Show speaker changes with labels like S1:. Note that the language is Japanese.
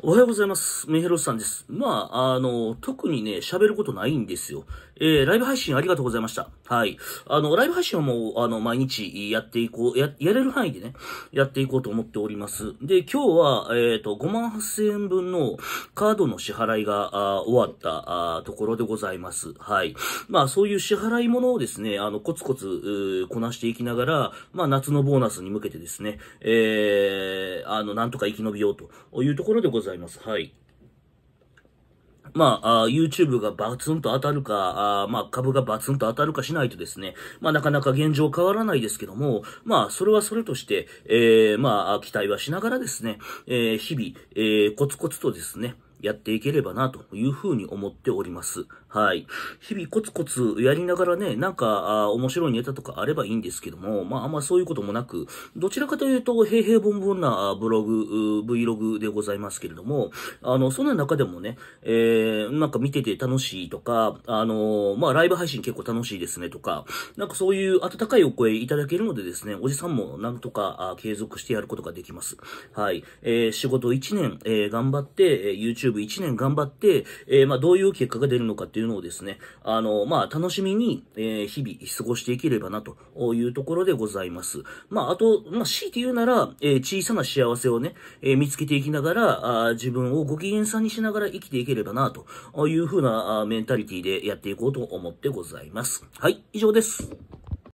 S1: おはようございます。メヘロスさんです。まあ、あの、特にね、喋ることないんですよ。えー、ライブ配信ありがとうございました。はい。あの、ライブ配信はもう、あの、毎日やっていこう、や、やれる範囲でね、やっていこうと思っております。で、今日は、えっ、ー、と、5万8000円分のカードの支払いが、あ終わった、あところでございます。はい。まあ、そういう支払いものをですね、あの、コツコツ、こなしていきながら、まあ、夏のボーナスに向けてですね、えー、あの、なんとか生き延びようというところでございます。ざいます。はい。まあ、あ YouTube がバツンと当たるか、あまあ、株がバツンと当たるかしないとですね、まあ、なかなか現状変わらないですけども、まあ、それはそれとして、えー、まあ、期待はしながらですね、えー、日々、えー、コツコツとですね、やっていければなというふうに思っております。はい。日々コツコツやりながらね、なんか、あ面白いネタとかあればいいんですけども、まああんまそういうこともなく、どちらかというと、平平凡凡なブログ、Vlog でございますけれども、あの、そんな中でもね、えー、なんか見てて楽しいとか、あのまあライブ配信結構楽しいですねとか、なんかそういう温かいお声いただけるのでですね、おじさんもなんとか継続してやることができます。はい。えー、仕事1年、えー、頑張って、えー、YouTube YouTube1 年頑張って、えー、まあ、どういう結果が出るのかっていうのをですね、あの、まあ、楽しみに、えー、日々過ごしていければな、というところでございます。まあ、あと、まあ、強いて言うなら、えー、小さな幸せをね、えー、見つけていきながら、あ自分をご機嫌さんにしながら生きていければな、というふうなあメンタリティでやっていこうと思ってございます。はい、以上です。